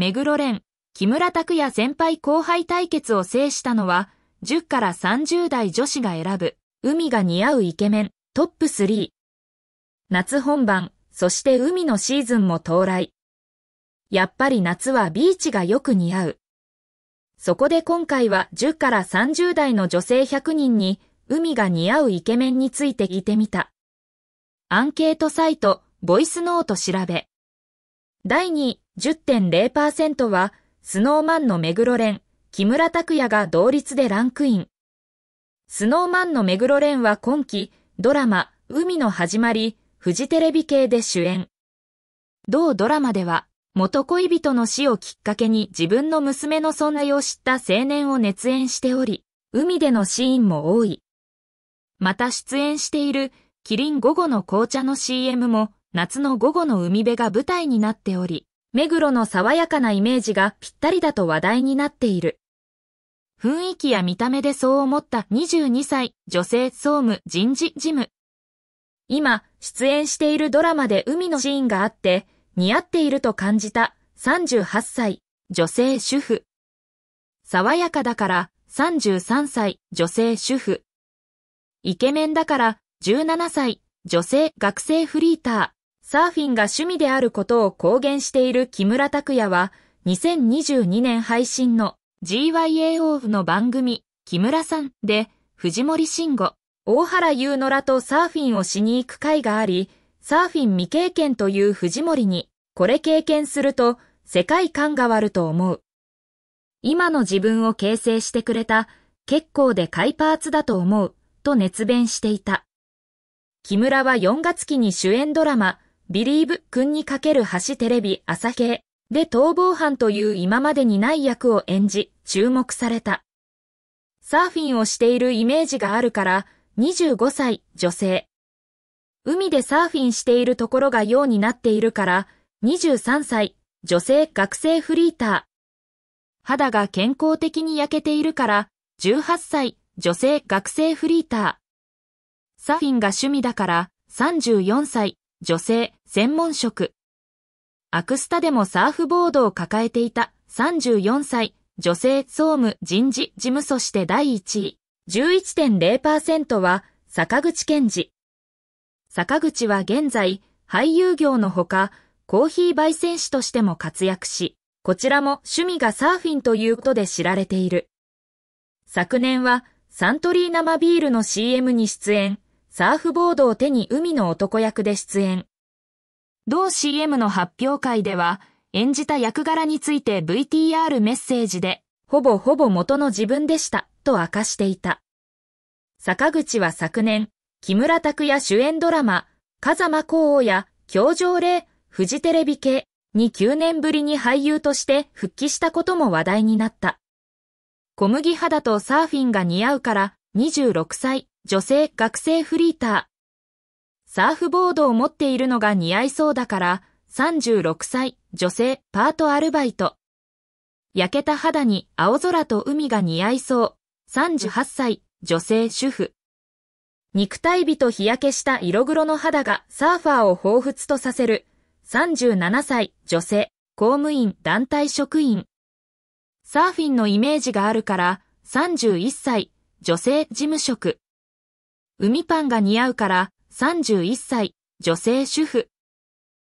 目黒蓮、木村拓哉先輩後輩対決を制したのは、10から30代女子が選ぶ、海が似合うイケメン、トップ3。夏本番、そして海のシーズンも到来。やっぱり夏はビーチがよく似合う。そこで今回は10から30代の女性100人に、海が似合うイケメンについて聞いてみた。アンケートサイト、ボイスノート調べ。第2位、10.0%は、スノーマンの目黒連、木村拓也が同率でランクイン。スノーマンの目黒蓮は今季、ドラマ、海の始まり、フジテレビ系で主演。同ドラマでは、元恋人の死をきっかけに自分の娘の存在を知った青年を熱演しており、海でのシーンも多い。また出演している、キリン午後の紅茶の CM も、夏の午後の海辺が舞台になっており、目黒の爽やかなイメージがぴったりだと話題になっている。雰囲気や見た目でそう思った22歳女性総務人事事務。今、出演しているドラマで海のシーンがあって、似合っていると感じた38歳女性主婦。爽やかだから33歳女性主婦。イケメンだから17歳女性学生フリーター。サーフィンが趣味であることを公言している木村拓也は、2022年配信の GYAO の番組、木村さんで、藤森慎吾、大原優乃らとサーフィンをしに行く会があり、サーフィン未経験という藤森に、これ経験すると、世界観が悪ると思う。今の自分を形成してくれた、結構でかいパーツだと思う、と熱弁していた。木村は4月期に主演ドラマ、ビリーブ君にかける橋テレビ朝系で逃亡犯という今までにない役を演じ、注目された。サーフィンをしているイメージがあるから、25歳、女性。海でサーフィンしているところがようになっているから、23歳、女性学生フリーター。肌が健康的に焼けているから、18歳、女性学生フリーター。サーフィンが趣味だから、34歳、女性、専門職。アクスタでもサーフボードを抱えていた34歳、女性総務人事事務所して第1位。11.0%は坂口健二。坂口は現在、俳優業のほか、コーヒー焙煎師としても活躍し、こちらも趣味がサーフィンということで知られている。昨年はサントリー生ビールの CM に出演。サーフボードを手に海の男役で出演。同 CM の発表会では、演じた役柄について VTR メッセージで、ほぼほぼ元の自分でした、と明かしていた。坂口は昨年、木村拓哉主演ドラマ、風間公王や、教場霊、フジテレビ系に9年ぶりに俳優として復帰したことも話題になった。小麦肌とサーフィンが似合うから26歳女性学生フリーター。サーフボードを持っているのが似合いそうだから、36歳、女性、パートアルバイト。焼けた肌に青空と海が似合いそう。38歳、女性、主婦。肉体美と日焼けした色黒の肌がサーファーを彷彿とさせる。37歳、女性、公務員、団体職員。サーフィンのイメージがあるから、31歳、女性、事務職。海パンが似合うから31歳、女性主婦。